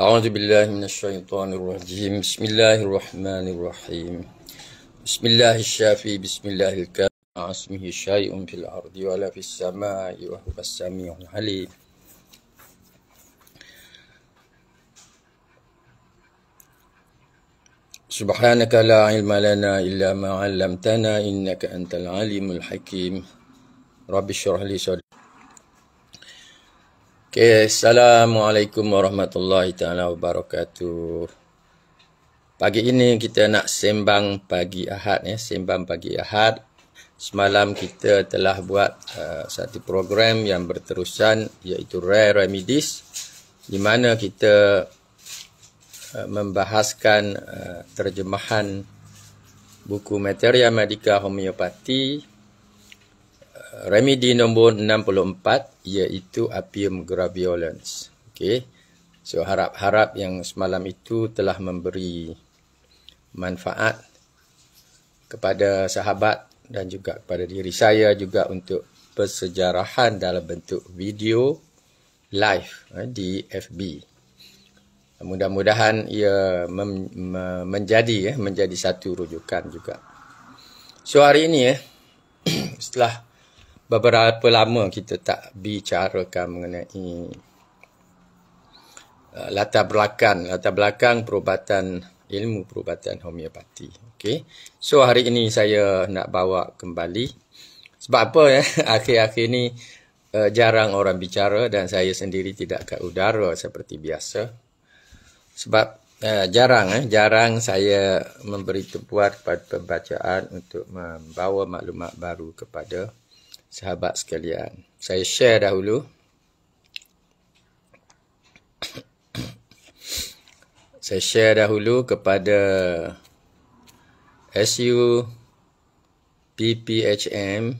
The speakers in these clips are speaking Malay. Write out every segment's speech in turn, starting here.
أعوذ بالله من الشيطان الرجيم بسم الله الرحمن الرحيم بسم الله الشافي بسم الله الكافي مع اسمه شيء في الأرض ولا في السماء وهو السميع العليم سبحانك لا علم لنا إلا ما علمتنا إنك أنت العليم الحكيم رب اشرح لي صدري Okay, Assalamualaikum warahmatullahi taala wabarakatuh. Pagi ini kita nak sembang pagi Ahad ya, sembang pagi Ahad. Semalam kita telah buat uh, satu program yang berterusan iaitu Rare Remedies di mana kita uh, membahaskan uh, terjemahan buku Materia Medica Homeopathy uh, Remedy nombor 64 iaitu apium graviolens. Okey. So harap-harap yang semalam itu telah memberi manfaat kepada sahabat dan juga kepada diri saya juga untuk persejarahan dalam bentuk video live eh, di FB. Mudah-mudahan ia mem, me, menjadi eh, menjadi satu rujukan juga. So hari ini eh, setelah beberapa lama kita tak bicarakan mengenai uh, latar belakang latar belakang perubatan ilmu perubatan homeopati okey so hari ini saya nak bawa kembali sebab apa ya akhir-akhir ni uh, jarang orang bicara dan saya sendiri tidak ke udara seperti biasa sebab uh, jarang eh jarang saya memberi tempuan kepada pembacaan untuk membawa maklumat baru kepada sahabat sekalian. Saya share dahulu. Saya share dahulu kepada SU PPHM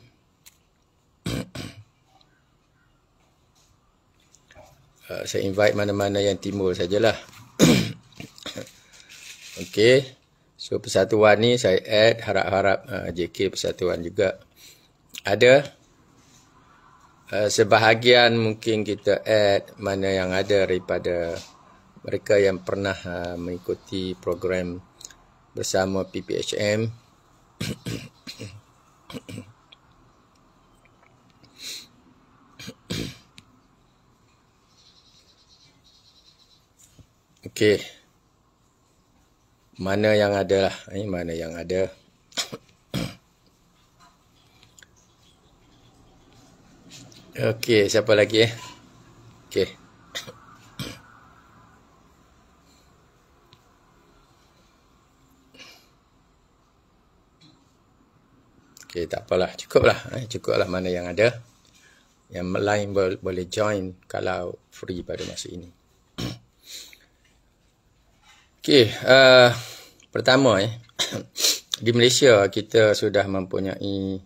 uh, Saya invite mana-mana yang timbul sajalah Okay So persatuan ni saya add harap-harap uh, JK persatuan juga Ada Eh, sebahagian mungkin kita add mana yang ada daripada mereka yang pernah uh, mengikuti program bersama PPHM Okey. Mana yang ada lah. Eh, mana yang ada. Okey, siapa lagi eh? Okey. Okey, tak apalah. Cukuplah. Eh, cukuplah mana yang ada. Yang lain bo- boleh join kalau free pada masa ini. Okey, uh, pertama eh. di Malaysia kita sudah mempunyai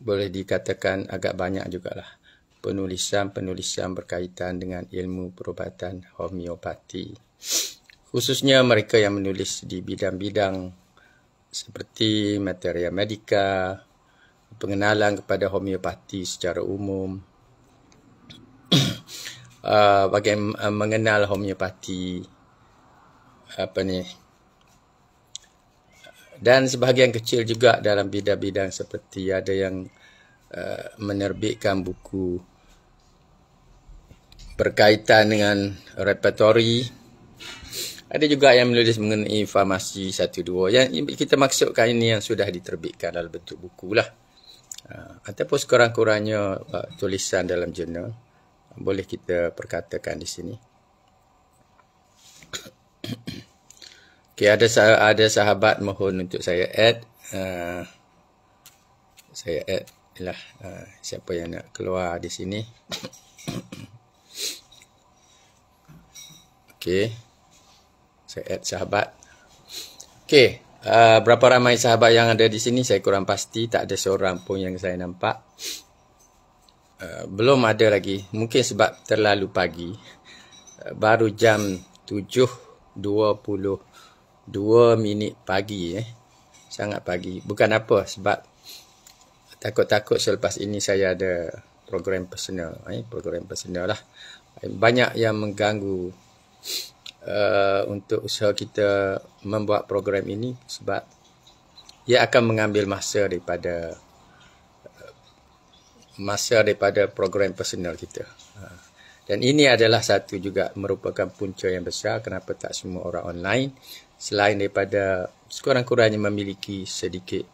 boleh dikatakan agak banyak jugalah penulisan-penulisan berkaitan dengan ilmu perubatan homeopati. Khususnya mereka yang menulis di bidang-bidang seperti materia medika, pengenalan kepada homeopati secara umum, uh, mengenal homeopati, apa ni, dan sebahagian kecil juga dalam bidang-bidang seperti ada yang uh, menerbitkan buku berkaitan dengan repertori. Ada juga yang menulis mengenai farmasi 1 dua Yang kita maksudkan ini yang sudah diterbitkan dalam bentuk buku lah. Ha, ataupun sekurang-kurangnya ha, tulisan dalam jurnal. Boleh kita perkatakan di sini. Okay, ada ada sahabat mohon untuk saya add. Uh, saya add lah uh, siapa yang nak keluar di sini. Okey. Saya add sahabat. Okey, uh, berapa ramai sahabat yang ada di sini? Saya kurang pasti, tak ada seorang pun yang saya nampak. Uh, belum ada lagi. Mungkin sebab terlalu pagi. Uh, baru jam 7.22 minit pagi eh. Sangat pagi. Bukan apa sebab takut-takut selepas ini saya ada program personal, eh program personal lah. Banyak yang mengganggu uh, untuk usaha kita membuat program ini sebab ia akan mengambil masa daripada uh, masa daripada program personal kita. Uh, dan ini adalah satu juga merupakan punca yang besar kenapa tak semua orang online selain daripada sekurang-kurangnya memiliki sedikit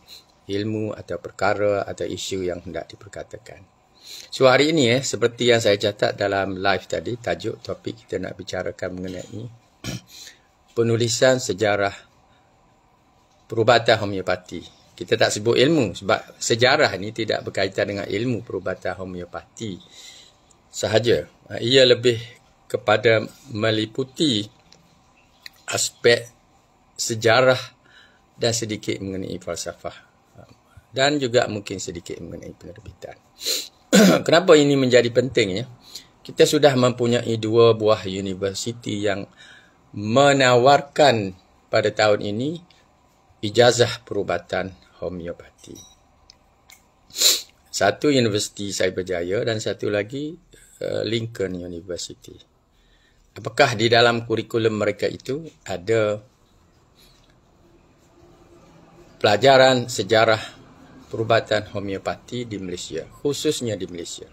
ilmu atau perkara atau isu yang hendak diperkatakan. So hari ini eh seperti yang saya catat dalam live tadi tajuk topik kita nak bicarakan mengenai penulisan sejarah perubatan homeopati. Kita tak sebut ilmu sebab sejarah ini tidak berkaitan dengan ilmu perubatan homeopati sahaja. Ia lebih kepada meliputi aspek sejarah dan sedikit mengenai falsafah dan juga mungkin sedikit mengenai penerbitan. kenapa ini menjadi penting ya? Kita sudah mempunyai dua buah universiti yang menawarkan pada tahun ini ijazah perubatan homeopati. Satu universiti Cyberjaya dan satu lagi eh, Lincoln University. Apakah di dalam kurikulum mereka itu ada pelajaran sejarah perubatan homeopati di Malaysia, khususnya di Malaysia.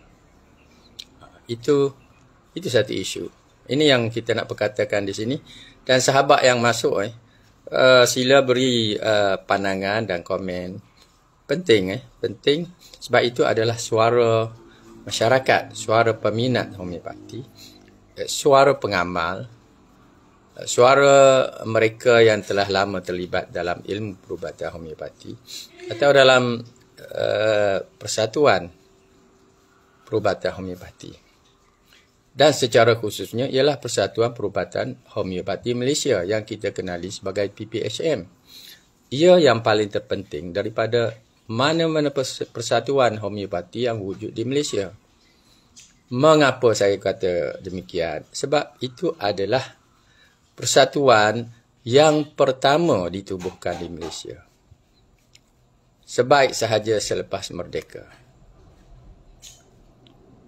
Itu itu satu isu. Ini yang kita nak perkatakan di sini. Dan sahabat yang masuk, eh, eh sila beri eh, pandangan dan komen. Penting, eh, penting. Sebab itu adalah suara masyarakat, suara peminat homeopati, eh, suara pengamal, eh, suara mereka yang telah lama terlibat dalam ilmu perubatan homeopati atau dalam Eh, persatuan perubatan homeopati dan secara khususnya ialah Persatuan Perubatan Homeopati Malaysia yang kita kenali sebagai PPHM. Ia yang paling terpenting daripada mana-mana persatuan homeopati yang wujud di Malaysia. Mengapa saya kata demikian? Sebab itu adalah persatuan yang pertama ditubuhkan di Malaysia sebaik sahaja selepas merdeka.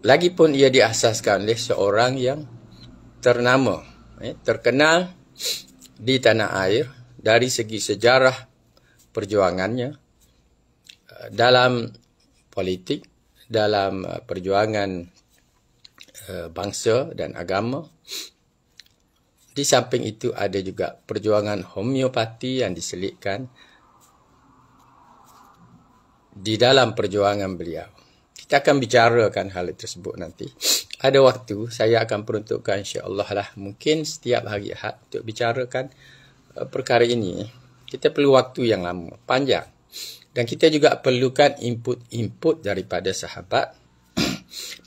Lagipun ia diasaskan oleh seorang yang ternama, eh, terkenal di tanah air dari segi sejarah perjuangannya eh, dalam politik, dalam eh, perjuangan eh, bangsa dan agama. Di samping itu ada juga perjuangan homeopati yang diselitkan di dalam perjuangan beliau. Kita akan bicarakan hal tersebut nanti. Ada waktu saya akan peruntukkan insya-Allah lah mungkin setiap hari Ahad untuk bicarakan uh, perkara ini. Kita perlu waktu yang lama, panjang. Dan kita juga perlukan input-input daripada sahabat.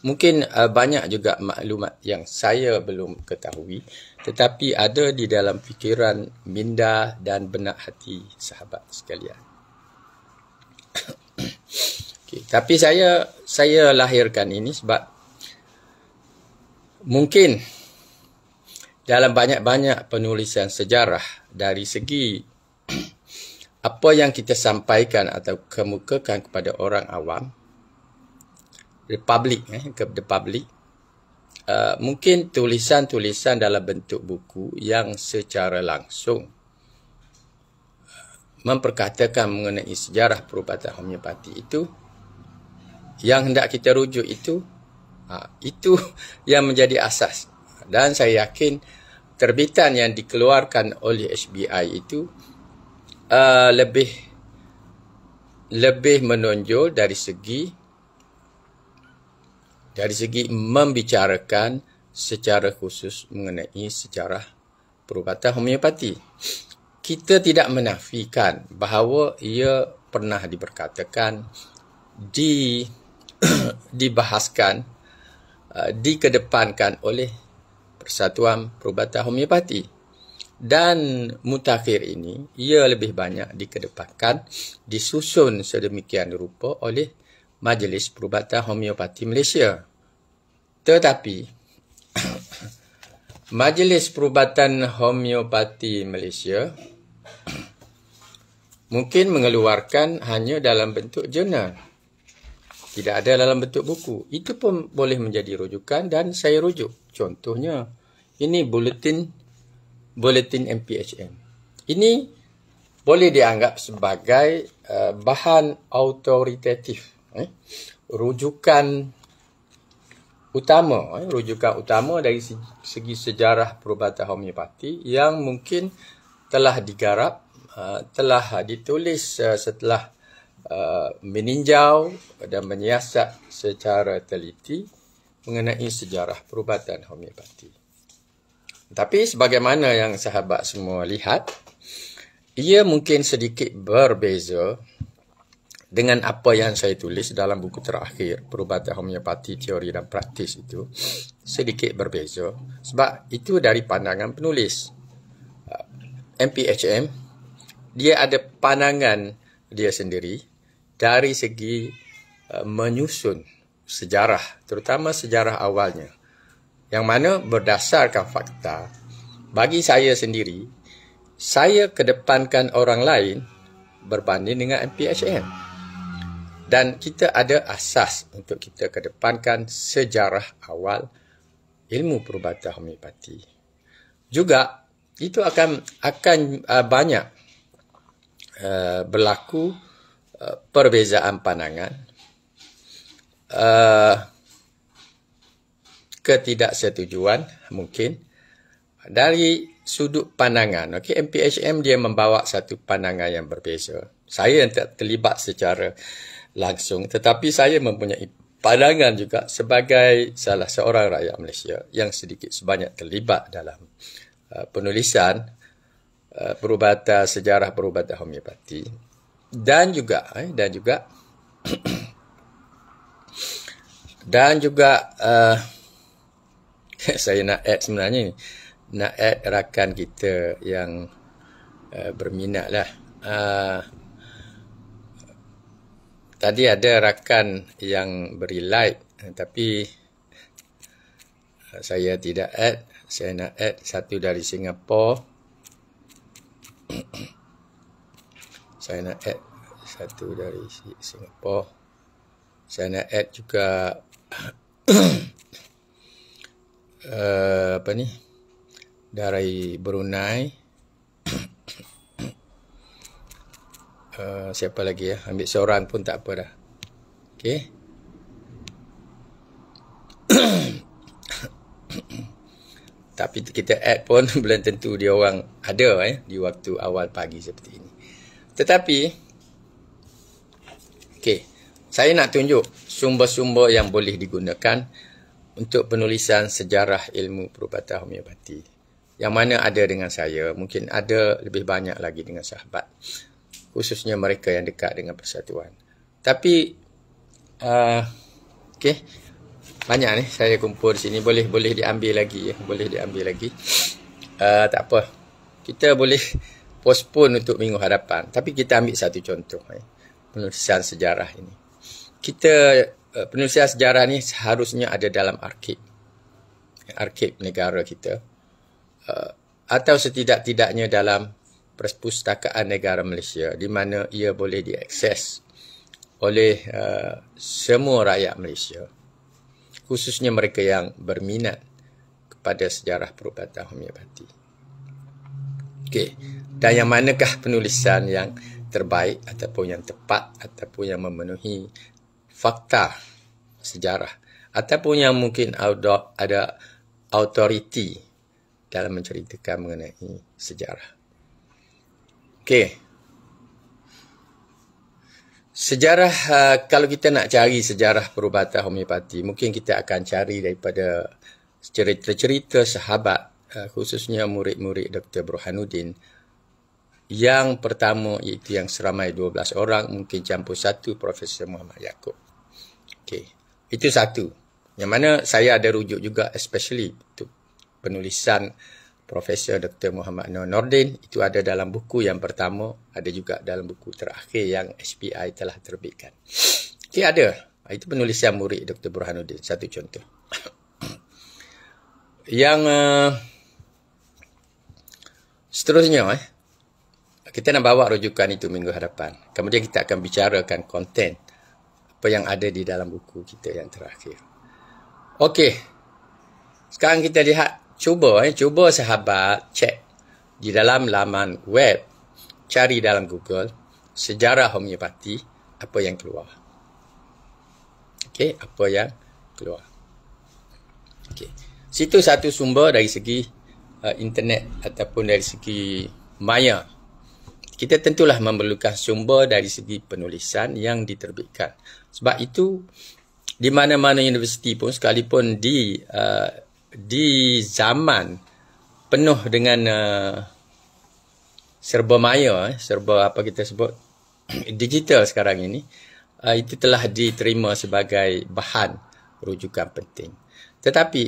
mungkin uh, banyak juga maklumat yang saya belum ketahui tetapi ada di dalam fikiran minda dan benak hati sahabat sekalian okay. Tapi saya saya lahirkan ini sebab mungkin dalam banyak-banyak penulisan sejarah dari segi apa yang kita sampaikan atau kemukakan kepada orang awam the public eh ke the public uh, mungkin tulisan-tulisan dalam bentuk buku yang secara langsung memperkatakan mengenai sejarah perubatan homeopati itu yang hendak kita rujuk itu ha, itu yang menjadi asas dan saya yakin terbitan yang dikeluarkan oleh SBI itu uh, lebih lebih menonjol dari segi dari segi membicarakan secara khusus mengenai sejarah perubatan homeopati kita tidak menafikan bahawa ia pernah diperkatakan di dibahaskan uh, dikedepankan oleh Persatuan Perubatan Homeopati dan mutakhir ini ia lebih banyak dikedepankan disusun sedemikian rupa oleh Majlis Perubatan Homeopati Malaysia tetapi Majlis Perubatan Homeopati Malaysia mungkin mengeluarkan hanya dalam bentuk jurnal. Tidak ada dalam bentuk buku. Itu pun boleh menjadi rujukan dan saya rujuk. Contohnya, ini bulletin bulletin MPHM. Ini boleh dianggap sebagai uh, bahan autoritatif. Eh? Rujukan utama, eh? rujukan utama dari segi sejarah perubatan homeopati yang mungkin telah digarap, uh, telah ditulis uh, setelah uh, meninjau dan menyiasat secara teliti mengenai sejarah perubatan homeopati. Tapi sebagaimana yang sahabat semua lihat, ia mungkin sedikit berbeza dengan apa yang saya tulis dalam buku terakhir Perubatan Homeopati Teori dan Praktis itu sedikit berbeza sebab itu dari pandangan penulis. MPHM dia ada pandangan dia sendiri dari segi uh, menyusun sejarah terutama sejarah awalnya yang mana berdasarkan fakta bagi saya sendiri saya kedepankan orang lain berbanding dengan MPHM dan kita ada asas untuk kita kedepankan sejarah awal ilmu perubatan homeopati juga itu akan akan uh, banyak uh, berlaku uh, perbezaan pandangan uh, ketidaksetujuan mungkin dari sudut pandangan okey MPHM dia membawa satu pandangan yang berbeza saya yang tak terlibat secara langsung tetapi saya mempunyai pandangan juga sebagai salah seorang rakyat Malaysia yang sedikit sebanyak terlibat dalam Uh, penulisan uh, perubatan sejarah perubatan homeopati dan juga eh, dan juga dan juga uh, saya nak add sebenarnya ni nak add rakan kita yang uh, berminat lah uh, tadi ada rakan yang beri like tapi uh, saya tidak add saya nak add satu dari Singapore saya nak add satu dari Singapore saya nak add juga uh, apa ni dari Brunei uh, siapa lagi ya ambil seorang pun tak apa dah okey Tapi kita, kita add pun belum tentu dia orang ada eh, di waktu awal pagi seperti ini. Tetapi, okay, saya nak tunjuk sumber-sumber yang boleh digunakan untuk penulisan sejarah ilmu perubatan homeopati. Yang mana ada dengan saya, mungkin ada lebih banyak lagi dengan sahabat. Khususnya mereka yang dekat dengan persatuan. Tapi, uh, okay, banyak ni saya kumpul sini boleh boleh diambil lagi ya boleh diambil lagi uh, tak apa kita boleh postpone untuk minggu hadapan tapi kita ambil satu contoh eh. penulisan sejarah ini kita uh, penulisan sejarah ni seharusnya ada dalam arkib arkib negara kita uh, atau setidak-tidaknya dalam perpustakaan negara Malaysia di mana ia boleh diakses oleh uh, semua rakyat Malaysia khususnya mereka yang berminat kepada sejarah perubatan homeopati. Okey, dan yang manakah penulisan yang terbaik ataupun yang tepat ataupun yang memenuhi fakta sejarah ataupun yang mungkin ada autoriti dalam menceritakan mengenai sejarah. Okey, Sejarah uh, kalau kita nak cari sejarah perubatan homeopati mungkin kita akan cari daripada cerita-cerita sahabat uh, khususnya murid-murid Dr. Burhanuddin yang pertama iaitu yang seramai 12 orang mungkin campur satu Profesor Muhammad Yaakob. Okay, Itu satu. Yang mana saya ada rujuk juga especially untuk penulisan Profesor Dr. Muhammad Noor Nordin itu ada dalam buku yang pertama ada juga dalam buku terakhir yang SPI telah terbitkan okay, ada itu penulisan murid Dr. Burhanuddin satu contoh yang uh, seterusnya eh, kita nak bawa rujukan itu minggu hadapan kemudian kita akan bicarakan konten apa yang ada di dalam buku kita yang terakhir Okey. Sekarang kita lihat cuba eh cuba sahabat cek di dalam laman web cari dalam Google sejarah homeopati apa yang keluar. Okey, apa yang keluar. Okey. Situ satu sumber dari segi uh, internet ataupun dari segi maya. Kita tentulah memerlukan sumber dari segi penulisan yang diterbitkan. Sebab itu di mana-mana universiti pun sekalipun di uh, di zaman penuh dengan uh, serba maya, eh, serba apa kita sebut digital sekarang ini, uh, itu telah diterima sebagai bahan rujukan penting. Tetapi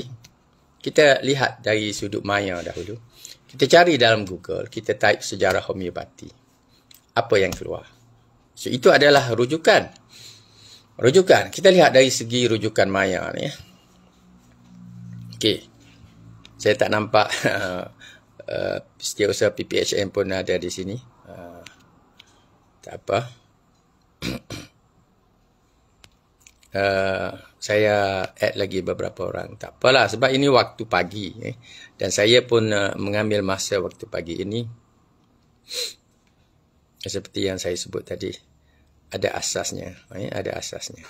kita lihat dari sudut maya dahulu. Kita cari dalam Google, kita type sejarah homeopati. Apa yang keluar? So, itu adalah rujukan. Rujukan. Kita lihat dari segi rujukan maya ni. Eh. Okey. Saya tak nampak uh, setiausaha PPHM pun ada di sini. Uh, tak apa. uh, saya add lagi beberapa orang. Tak apalah sebab ini waktu pagi. Eh. Dan saya pun uh, mengambil masa waktu pagi ini. Seperti yang saya sebut tadi. Ada asasnya. Eh. Ada asasnya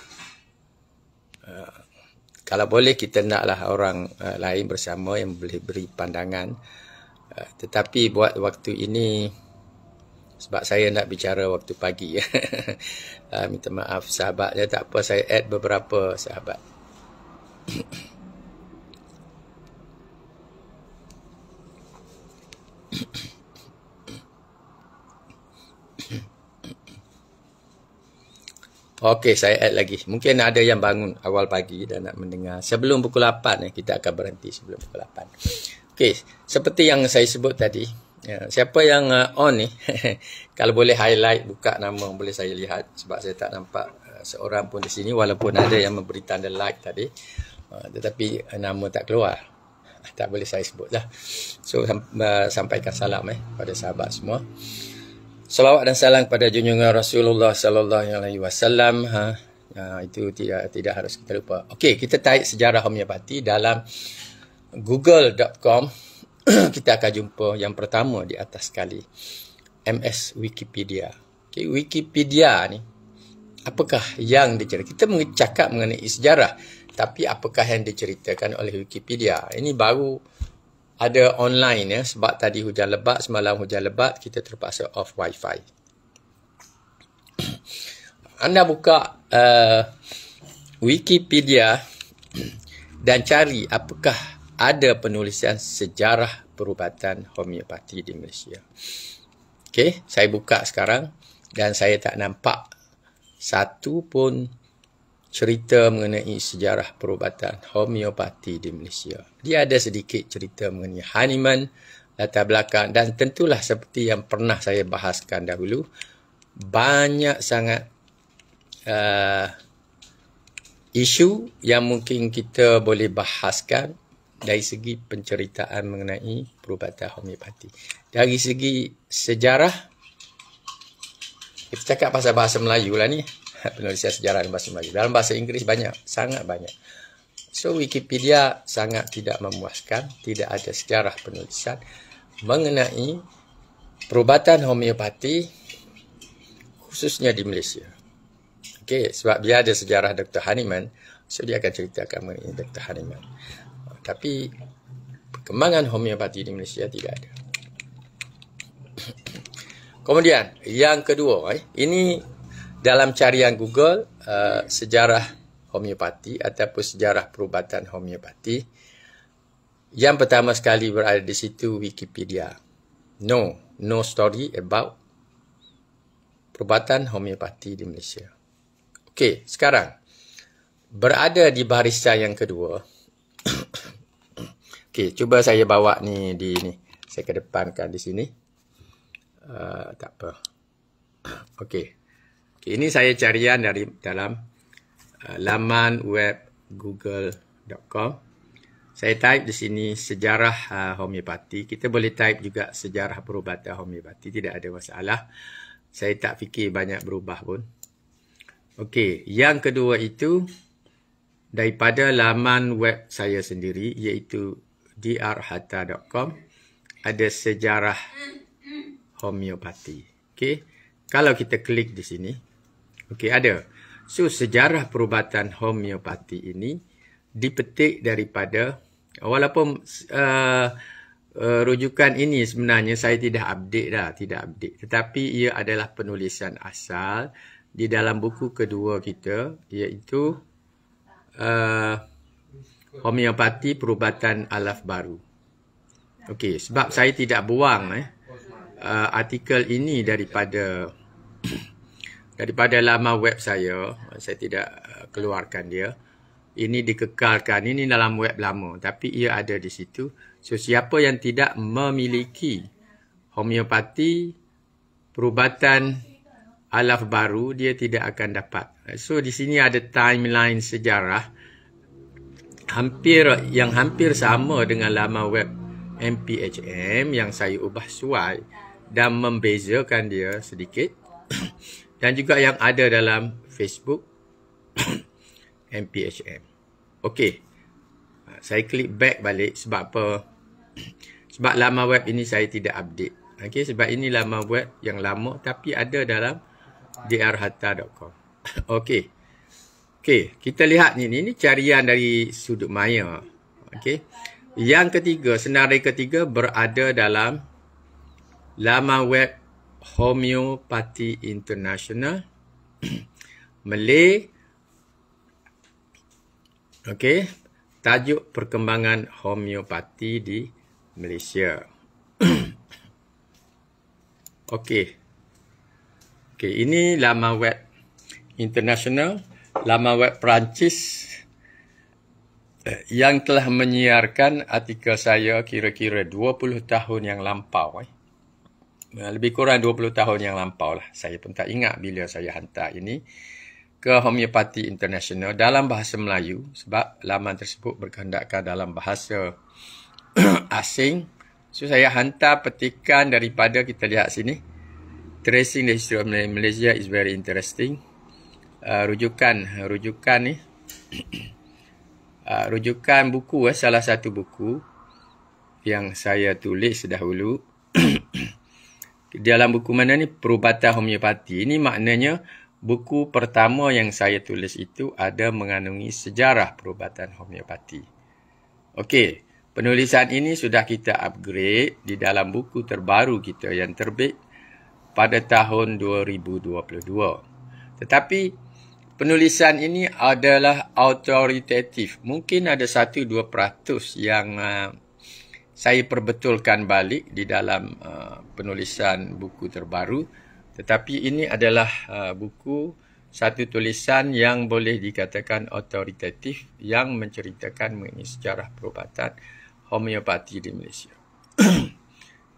kalau boleh kita naklah orang uh, lain bersama yang boleh beri pandangan uh, tetapi buat waktu ini sebab saya nak bicara waktu pagi uh, minta maaf sahabat ya tak apa saya add beberapa sahabat Thank you. Okey, saya add lagi. Mungkin ada yang bangun awal pagi dan nak mendengar. Sebelum pukul 8, kita akan berhenti sebelum pukul 8. Okey, seperti yang saya sebut tadi, ya, siapa yang uh, on ni, kalau boleh highlight, buka nama, boleh saya lihat sebab saya tak nampak uh, seorang pun di sini walaupun ada yang memberi tanda like tadi. Uh, tetapi nama tak keluar. Tak boleh saya sebut lah. So, sampaikan salam eh, pada sahabat semua. Salawat dan salam kepada junjungan Rasulullah sallallahu alaihi wasallam. Ha, ya, itu tidak tidak harus kita lupa. Okey, kita taik sejarah homeopati dalam google.com. kita akan jumpa yang pertama di atas sekali. MS Wikipedia. Okey, Wikipedia ni apakah yang dicerita? Kita mengecakap mengenai sejarah, tapi apakah yang diceritakan oleh Wikipedia? Ini baru ada online ya sebab tadi hujan lebat semalam hujan lebat kita terpaksa off wifi anda buka uh, wikipedia dan cari apakah ada penulisan sejarah perubatan homeopati di Malaysia. Okey, saya buka sekarang dan saya tak nampak satu pun cerita mengenai sejarah perubatan homeopati di Malaysia. Dia ada sedikit cerita mengenai Haniman latar belakang dan tentulah seperti yang pernah saya bahaskan dahulu, banyak sangat uh, isu yang mungkin kita boleh bahaskan dari segi penceritaan mengenai perubatan homeopati. Dari segi sejarah, kita cakap pasal bahasa Melayu lah ni. penulisan sejarah dalam bahasa Melayu. Dalam bahasa Inggeris banyak, sangat banyak. So Wikipedia sangat tidak memuaskan, tidak ada sejarah penulisan mengenai perubatan homeopati khususnya di Malaysia. Okey, sebab dia ada sejarah Dr. Haniman, so dia akan ceritakan mengenai Dr. Haniman. Tapi perkembangan homeopati di Malaysia tidak ada. Kemudian, yang kedua, eh, ini dalam carian Google uh, sejarah homeopati ataupun sejarah perubatan homeopati yang pertama sekali berada di situ Wikipedia. No, no story about perubatan homeopati di Malaysia. Okey, sekarang berada di barisan yang kedua. Okey, cuba saya bawa ni di ni. Saya kedepankan di sini. Uh, tak apa. Okey. Okay, ini saya carian dari dalam uh, laman web google.com. Saya type di sini sejarah uh, homeopati. Kita boleh type juga sejarah perubatan homeopati. Tidak ada masalah. Saya tak fikir banyak berubah pun. Okey, yang kedua itu daripada laman web saya sendiri iaitu drhata.com ada sejarah homeopati. Okey, kalau kita klik di sini, Okey, ada. So sejarah perubatan homeopati ini dipetik daripada walaupun uh, uh, rujukan ini sebenarnya saya tidak update dah, tidak update. Tetapi ia adalah penulisan asal di dalam buku kedua kita iaitu uh, homeopati perubatan alaf baru. Okey, sebab saya tidak buang eh uh, artikel ini daripada daripada lama web saya saya tidak uh, keluarkan dia ini dikekalkan ini dalam web lama tapi ia ada di situ so siapa yang tidak memiliki homeopati perubatan alaf baru dia tidak akan dapat so di sini ada timeline sejarah hampir yang hampir sama dengan lama web MPHM yang saya ubah suai dan membezakan dia sedikit dan juga yang ada dalam Facebook MPHM. Okey. Ha, saya klik back balik sebab apa? Sebab lama web ini saya tidak update. Okey, sebab ini lama web yang lama tapi ada dalam drhatta.com. Okey. Okey, kita lihat ni. Ini carian dari sudut maya. Okey. Yang ketiga, senarai ketiga berada dalam lama web Homeopathy International Malay Okey, tajuk perkembangan homeopati di Malaysia. Okey. Okey, ini laman web international, laman web Perancis eh, yang telah menyiarkan artikel saya kira-kira 20 tahun yang lampau eh. Ya, lebih kurang 20 tahun yang lampau lah. Saya pun tak ingat bila saya hantar ini ke Homeopathy International dalam bahasa Melayu sebab laman tersebut berkehendakkan dalam bahasa asing. So saya hantar petikan daripada kita lihat sini. Tracing the history of Malaysia is very interesting. Uh, rujukan rujukan ni uh, rujukan buku eh, salah satu buku yang saya tulis dahulu dalam buku mana ni perubatan homeopati ini maknanya buku pertama yang saya tulis itu ada mengandungi sejarah perubatan homeopati. Okey, penulisan ini sudah kita upgrade di dalam buku terbaru kita yang terbit pada tahun 2022. Tetapi penulisan ini adalah authoritative. Mungkin ada 1 2% yang uh, saya perbetulkan balik di dalam uh, penulisan buku terbaru tetapi ini adalah uh, buku satu tulisan yang boleh dikatakan otoritatif yang menceritakan mengenai sejarah perubatan homeopati di Malaysia.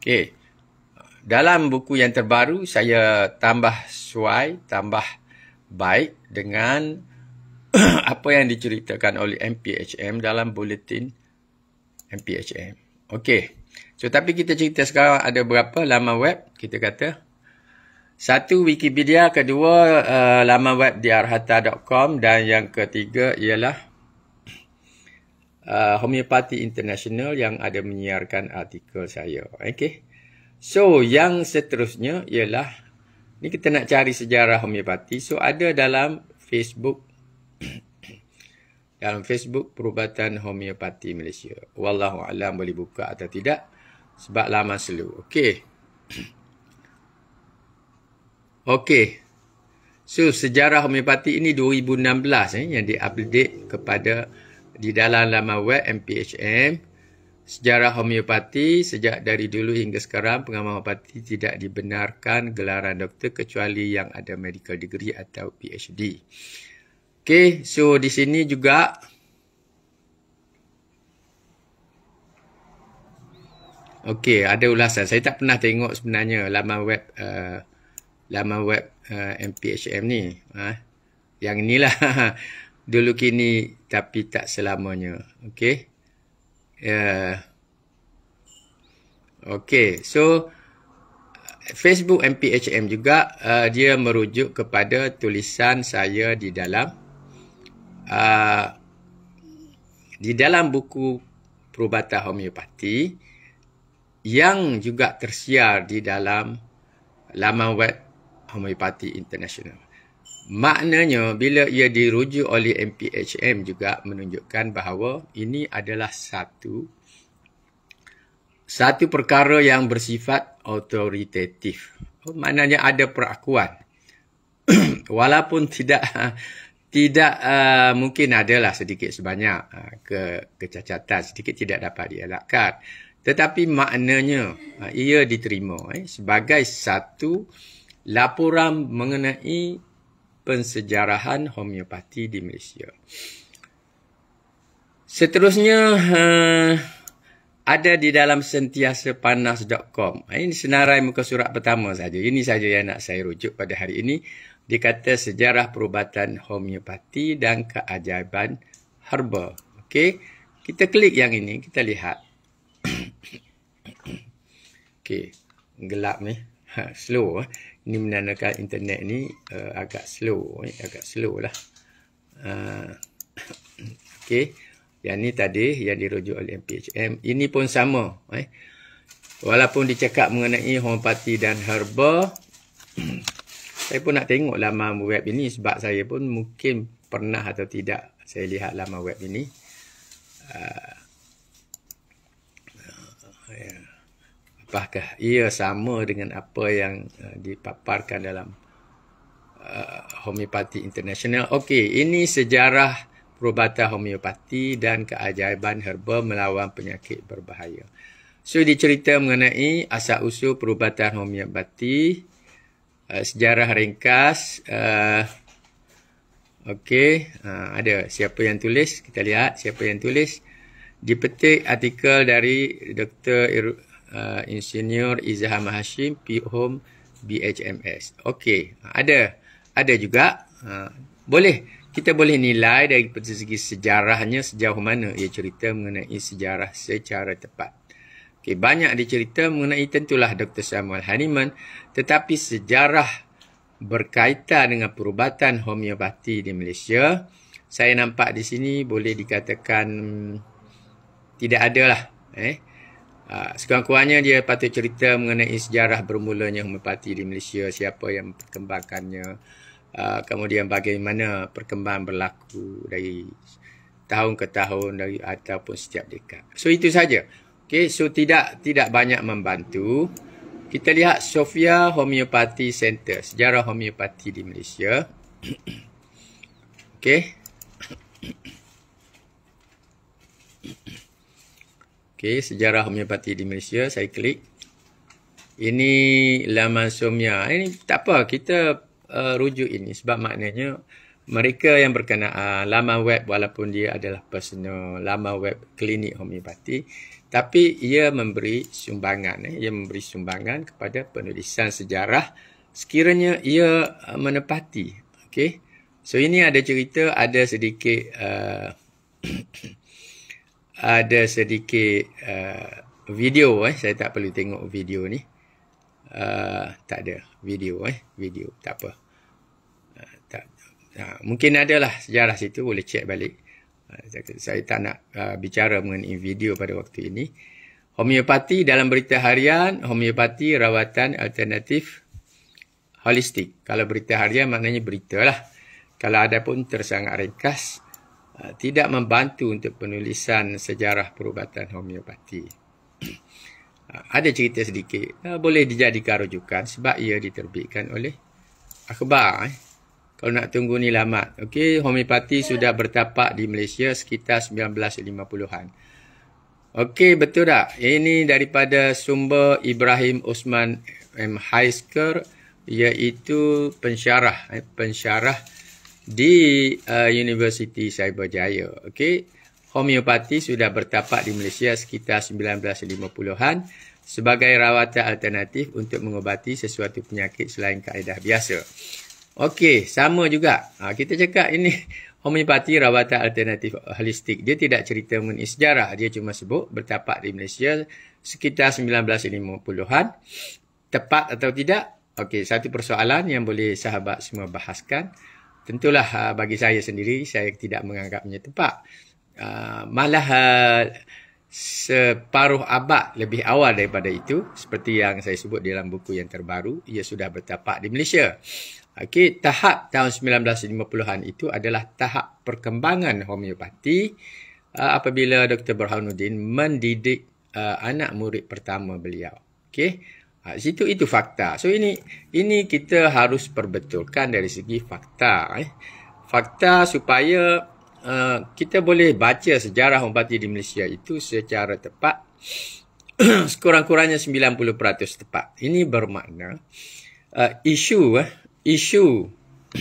Okey. Dalam buku yang terbaru saya tambah suai, tambah baik dengan apa yang diceritakan oleh MPHM dalam bulletin MPHM. Okey. So tapi kita cerita sekarang ada berapa laman web kita kata. Satu Wikipedia, kedua uh, laman web diarhata.com dan yang ketiga ialah uh, Homeopathy International yang ada menyiarkan artikel saya. Okey. So yang seterusnya ialah ni kita nak cari sejarah homeopati. So ada dalam Facebook dalam Facebook Perubatan Homeopati Malaysia. Wallahu alam boleh buka atau tidak sebab lama selu. Okey. Okey. So sejarah homeopati ini 2016 eh yang diupdate kepada di dalam laman web MPHM sejarah homeopati sejak dari dulu hingga sekarang pengamal homeopati tidak dibenarkan gelaran doktor kecuali yang ada medical degree atau PhD. Okay, so di sini juga okay, ada ulasan. Saya tak pernah tengok sebenarnya laman web uh, laman web uh, eh, MPHM ni. Uh, yang inilah dulu kini tapi tak selamanya. Okay, Ya. Uh, eh, Okey, so Facebook MPHM juga uh, dia merujuk kepada tulisan saya di dalam Ah, di dalam buku perubatan homeopati yang juga tersiar di dalam laman web homeopati international. Maknanya bila ia dirujuk oleh MPHM juga menunjukkan bahawa ini adalah satu satu perkara yang bersifat otoritatif. Oh, maknanya ada perakuan. Walaupun tidak tidak uh, mungkin adalah sedikit sebanyak uh, ke kecacatan sedikit tidak dapat dielakkan tetapi maknanya uh, ia diterima eh, sebagai satu laporan mengenai pensejarahan homeopati di Malaysia. Seterusnya uh, ada di dalam sentiasapanas.com. Ini senarai muka surat pertama saja. Ini saja yang nak saya rujuk pada hari ini dikata sejarah perubatan homeopati dan keajaiban herba. Okey, kita klik yang ini, kita lihat. Okey, gelap ni. Ha, slow. Eh. Ini menandakan internet ni uh, agak slow. Eh. Agak slow lah. Uh, Okey, yang ni tadi yang dirujuk oleh MPHM. Ini pun sama. Eh. Walaupun dicakap mengenai homeopati dan herba, saya pun nak tengok laman web ini sebab saya pun mungkin pernah atau tidak saya lihat laman web ini. Ah, ya. Apakah ia sama dengan apa yang eh, dipaparkan dalam uh, eh, Homeopathy International? Okey, ini sejarah perubatan homeopati dan keajaiban herba melawan penyakit berbahaya. So, dicerita mengenai asal-usul perubatan homeopati. Eh, sejarah ringkas. Uh, Okey, uh, ada siapa yang tulis? Kita lihat siapa yang tulis. Dipetik artikel dari Dr. Iru, uh, Insinyur Izham Hashim, PHOM BHMS. Okey, ada. Ada juga. Uh, boleh. Kita boleh nilai dari segi sejarahnya sejauh mana ia cerita mengenai sejarah secara tepat. Okay, banyak cerita mengenai tentulah Dr. Samuel Haniman tetapi sejarah berkaitan dengan perubatan homeopati di Malaysia saya nampak di sini boleh dikatakan hmm, tidak ada lah. Eh? Ah, sekurang-kurangnya dia patut cerita mengenai sejarah bermulanya homeopati di Malaysia, siapa yang perkembangkannya, ah, kemudian bagaimana perkembangan berlaku dari tahun ke tahun dari ataupun setiap dekat. So itu saja. Okay, so tidak tidak banyak membantu. Kita lihat Sofia Homeopathy Center, sejarah homeopati di Malaysia. Okay. Okay, sejarah homeopati di Malaysia, saya klik. Ini laman Somia. Ini tak apa, kita uh, rujuk ini sebab maknanya mereka yang berkenaan laman web walaupun dia adalah personal laman web klinik homeopati tapi ia memberi sumbangan eh? ia memberi sumbangan kepada penulisan sejarah sekiranya ia uh, menepati okey so ini ada cerita ada sedikit uh, ada sedikit uh, video eh saya tak perlu tengok video ni uh, tak ada video eh video tak apa Ha, mungkin ada lah sejarah situ boleh check balik. Ha, saya tak nak uh, bicara mengenai video pada waktu ini. Homeopati dalam berita harian, homeopati rawatan alternatif holistik. Kalau berita harian maknanya berita lah. Kalau ada pun tersangat ringkas, uh, tidak membantu untuk penulisan sejarah perubatan homeopati. uh, ada cerita sedikit, uh, boleh dijadikan rujukan sebab ia diterbitkan oleh akhbar. Eh kalau nak tunggu ni lama. Okey, homeopati sudah bertapak di Malaysia sekitar 1950-an. Okey, betul tak? Ini daripada sumber Ibrahim Osman M. Heisker iaitu pensyarah eh, pensyarah di uh, Universiti Cyberjaya. Okey, homeopati sudah bertapak di Malaysia sekitar 1950-an sebagai rawatan alternatif untuk mengobati sesuatu penyakit selain kaedah biasa. Okey, sama juga. Ha, kita cakap ini homeopati rawatan alternatif holistik. Dia tidak cerita mengenai sejarah. Dia cuma sebut bertapak di Malaysia sekitar 1950-an. Tepat atau tidak? Okey, satu persoalan yang boleh sahabat semua bahaskan. Tentulah ha, bagi saya sendiri, saya tidak menganggapnya tepat. Ha, malah ha, separuh abad lebih awal daripada itu, seperti yang saya sebut dalam buku yang terbaru, ia sudah bertapak di Malaysia. Okey, tahap tahun 1950-an itu adalah tahap perkembangan homeopati uh, apabila Dr. Burhanuddin mendidik uh, anak murid pertama beliau. Okey. Uh, situ itu fakta. So ini ini kita harus perbetulkan dari segi fakta eh. Fakta supaya uh, kita boleh baca sejarah homeopati di Malaysia itu secara tepat. Sekurang-kurangnya 90% tepat. Ini bermakna uh, isu uh, isu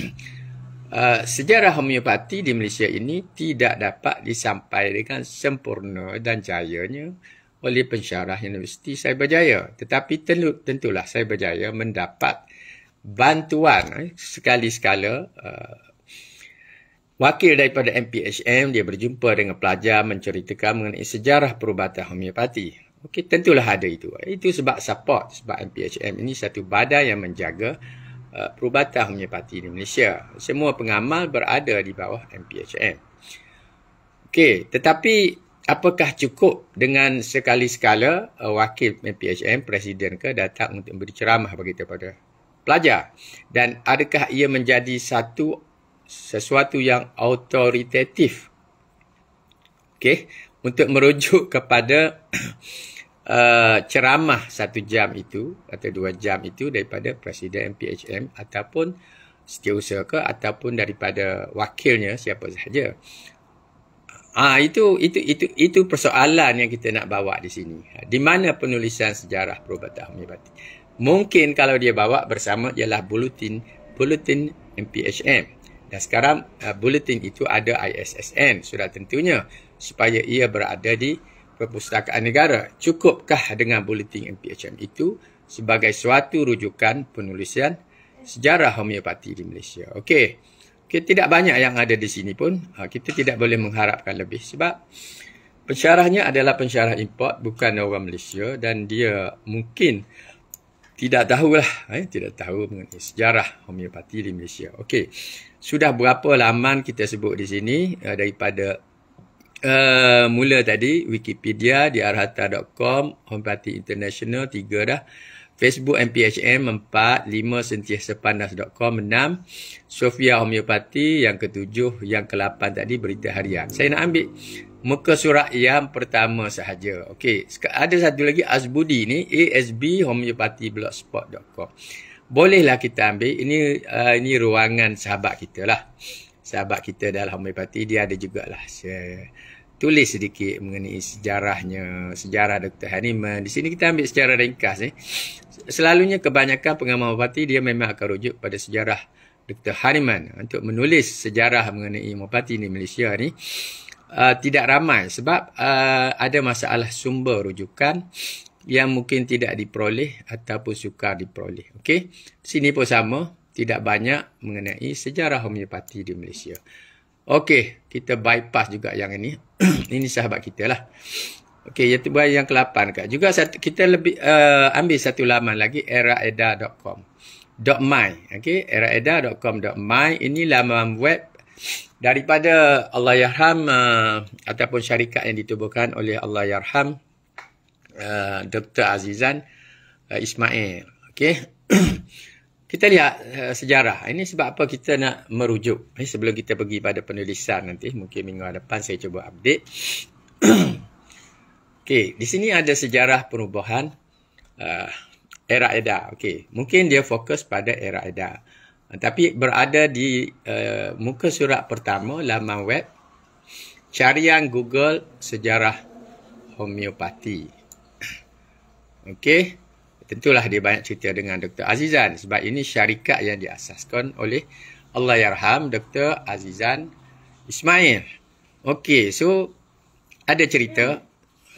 uh, sejarah homeopati di Malaysia ini tidak dapat disampaikan dengan sempurna dan jayanya oleh pensyarah Universiti saya Cyberjaya. Tetapi tentulah saya Cyberjaya mendapat bantuan eh, sekali-sekala uh, wakil daripada MPHM dia berjumpa dengan pelajar menceritakan mengenai sejarah perubatan homeopati. Okey, tentulah ada itu. Itu sebab support sebab MPHM ini satu badan yang menjaga Uh, perubatan homeopati di Malaysia. Semua pengamal berada di bawah MPHM. Okey, tetapi apakah cukup dengan sekali-sekala uh, wakil MPHM, presiden ke datang untuk memberi ceramah bagi kepada pelajar? Dan adakah ia menjadi satu sesuatu yang autoritatif? Okey, untuk merujuk kepada Uh, ceramah satu jam itu atau dua jam itu daripada Presiden MPHM ataupun setiausaha ke ataupun daripada wakilnya siapa sahaja. Ah itu itu itu itu persoalan yang kita nak bawa di sini. Di mana penulisan sejarah perubatan Hormat Mungkin kalau dia bawa bersama ialah bulletin bulletin MPHM. Dan sekarang uh, bulletin itu ada ISSN sudah tentunya supaya ia berada di perpustakaan negara. Cukupkah dengan buletin MPHM itu sebagai suatu rujukan penulisan sejarah homeopati di Malaysia? Okey. Okay, tidak banyak yang ada di sini pun. Ha, kita tidak boleh mengharapkan lebih sebab pensyarahnya adalah pensyarah import bukan orang Malaysia dan dia mungkin tidak tahulah. Eh, tidak tahu mengenai sejarah homeopati di Malaysia. Okey. Sudah berapa laman kita sebut di sini eh, daripada Uh, mula tadi Wikipedia di arhata.com Homeparty International 3 dah Facebook MPHM 4 5 sentiasa pandas.com 6 Sofia Homeopati yang ketujuh yang kelapan tadi berita harian. Saya nak ambil muka surat yang pertama sahaja. Okey, ada satu lagi Azbudi ni ASB Homeopati Blogspot.com. Bolehlah kita ambil ini uh, ini ruangan sahabat kita lah sahabat kita dalam homeopati dia ada jugalah. Saya, tulis sedikit mengenai sejarahnya, sejarah Dr. Haniman. Di sini kita ambil secara ringkas ni. Eh. Selalunya kebanyakan pengamal mopati dia memang akan rujuk pada sejarah Dr. Haniman untuk menulis sejarah mengenai mopati di Malaysia ni. Uh, tidak ramai sebab uh, ada masalah sumber rujukan yang mungkin tidak diperoleh ataupun sukar diperoleh. Okey, sini pun sama, tidak banyak mengenai sejarah homeopati di Malaysia. Okey, kita bypass juga yang ini. ini sahabat kita lah. Okey, yang, yang ke-8 kak. Juga satu, kita lebih uh, ambil satu laman lagi, eraeda.com. .my. Okey, eraeda.com.my. Ini laman web daripada Allah Yarham uh, ataupun syarikat yang ditubuhkan oleh Allah Yarham uh, eh, Dr. Azizan uh, Ismail. Okey. Kita lihat uh, sejarah. Ini sebab apa kita nak merujuk. Eh, sebelum kita pergi pada penulisan nanti. Mungkin minggu depan saya cuba update. okay, di sini ada sejarah perubahan uh, era Eda. Okay, mungkin dia fokus pada era Eda. Uh, tapi berada di uh, muka surat pertama laman web. Carian Google sejarah homeopati. Okay tentulah dia banyak cerita dengan Dr. Azizan sebab ini syarikat yang diasaskan oleh Allah Yarham Dr. Azizan Ismail. Okey, so ada cerita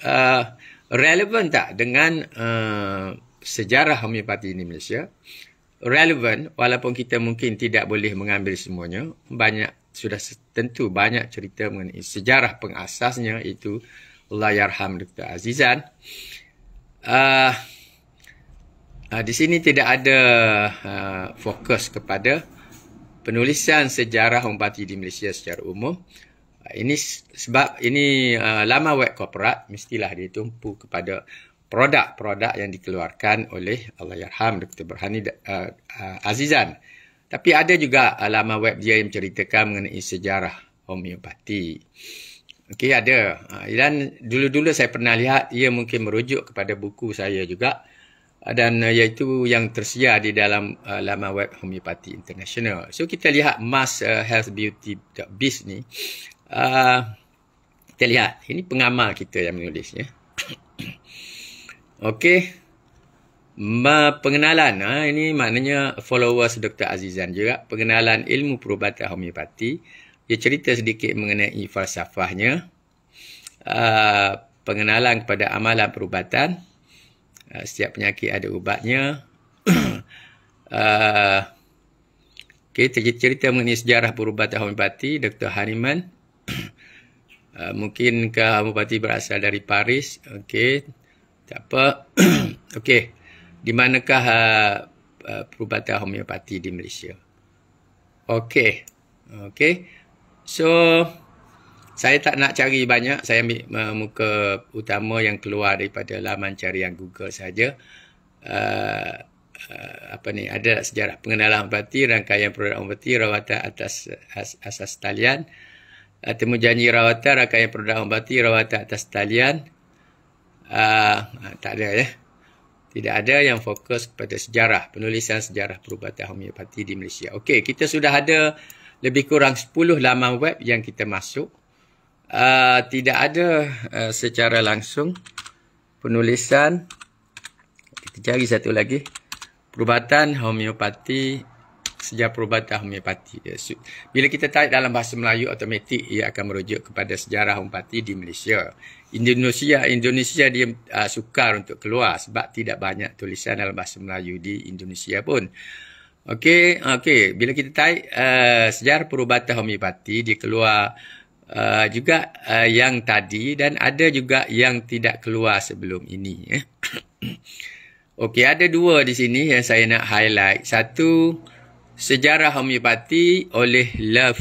uh, relevan tak dengan uh, sejarah homeopati di Malaysia? Relevan walaupun kita mungkin tidak boleh mengambil semuanya, banyak sudah tentu banyak cerita mengenai sejarah pengasasnya itu Allah Yarham Dr. Azizan. Uh, Ah, di sini tidak ada uh, fokus kepada penulisan sejarah umpati di Malaysia secara umum. Uh, ini sebab ini uh, lama web korporat mestilah ditumpu kepada produk-produk yang dikeluarkan oleh Allahyarham Dr. Berhani uh, uh, Azizan. Tapi ada juga uh, laman web dia yang menceritakan mengenai sejarah homeopati. Okey ada. Uh, dan dulu-dulu saya pernah lihat ia mungkin merujuk kepada buku saya juga dan uh, iaitu yang tersedia di dalam uh, laman web Homeopathy International. So kita lihat Mass uh, Health Beauty Biz ni. Uh, kita lihat ini pengamal kita yang menulisnya. Okey. Ma pengenalan ha, ini maknanya followers Dr Azizan juga pengenalan ilmu perubatan homeopati dia cerita sedikit mengenai falsafahnya uh, pengenalan kepada amalan perubatan Ah, setiap penyakit ada ubatnya. uh, ah, okay, cerita, cerita mengenai sejarah perubatan homeopati, Dr. Hariman. uh, mungkinkah homeopati berasal dari Paris? Okay, tak apa. okay, di manakah uh, perubatan homeopati di Malaysia? Okay, okay. So, saya tak nak cari banyak saya ambil uh, muka utama yang keluar daripada laman carian Google saja uh, uh, apa ni ada sejarah pengenalan ubati rangkaian produk ubati rawatan atas as, asas talian uh, temu janji rawatan rangkaian produk ubati rawatan atas talian uh, tak ada ya tidak ada yang fokus kepada sejarah penulisan sejarah perubatan homeopati di Malaysia okey kita sudah ada lebih kurang 10 laman web yang kita masuk Ah, tidak ada uh, secara langsung penulisan kita cari satu lagi perubatan homeopati sejarah perubatan homeopati bila kita taip dalam bahasa Melayu automatik ia akan merujuk kepada sejarah homeopati di Malaysia Indonesia Indonesia dia uh, sukar untuk keluar sebab tidak banyak tulisan dalam bahasa Melayu di Indonesia pun okey okey bila kita taip uh, sejarah perubatan homeopati dia keluar uh, juga uh, yang tadi dan ada juga yang tidak keluar sebelum ini. Eh. Okey, ada dua di sini yang saya nak highlight. Satu, sejarah homeopati oleh Love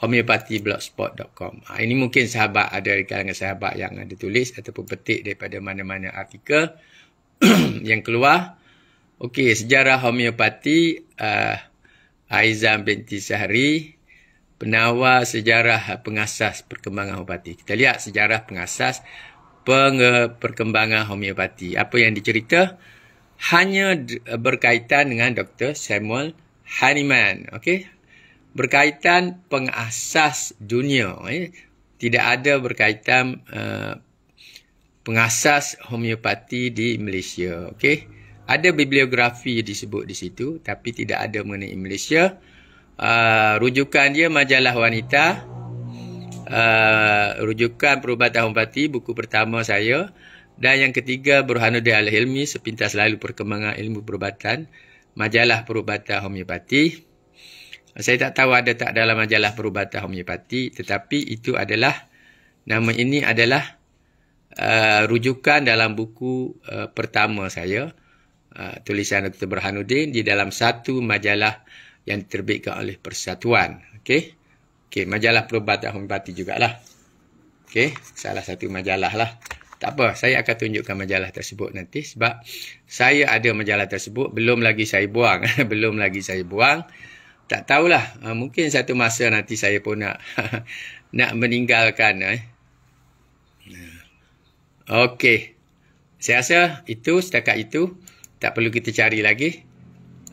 homeopathyblogspot.com. Ha, ah, ini mungkin sahabat ada di kalangan sahabat yang ada tulis ataupun petik daripada mana-mana artikel yang keluar. Okey, sejarah homeopati uh, Aizan binti Syahri penawar sejarah pengasas perkembangan homeopati. Kita lihat sejarah pengasas peng, perkembangan homeopati. Apa yang dicerita hanya berkaitan dengan Dr. Samuel Hahnemann. Okey. Berkaitan pengasas dunia. Eh. Tidak ada berkaitan uh, pengasas homeopati di Malaysia. Okey. Ada bibliografi disebut di situ tapi tidak ada mengenai Malaysia uh, rujukan dia majalah wanita uh, rujukan perubatan homeopati buku pertama saya dan yang ketiga Burhanuddin Al-Hilmi sepintas lalu perkembangan ilmu perubatan majalah perubatan homeopati saya tak tahu ada tak dalam majalah perubatan homeopati tetapi itu adalah nama ini adalah Uh, rujukan dalam buku uh, pertama saya uh, tulisan Dr. Burhanuddin di dalam satu majalah yang diterbitkan oleh persatuan. Okey. Okey, majalah perubatan homeopati jugalah. Okey, salah satu majalah lah. Tak apa, saya akan tunjukkan majalah tersebut nanti sebab saya ada majalah tersebut, belum lagi saya buang. belum lagi saya buang. Tak tahulah, eh, mungkin satu masa nanti saya pun nak nak meninggalkan. Eh. Okey, saya rasa itu setakat itu. Tak perlu kita cari lagi.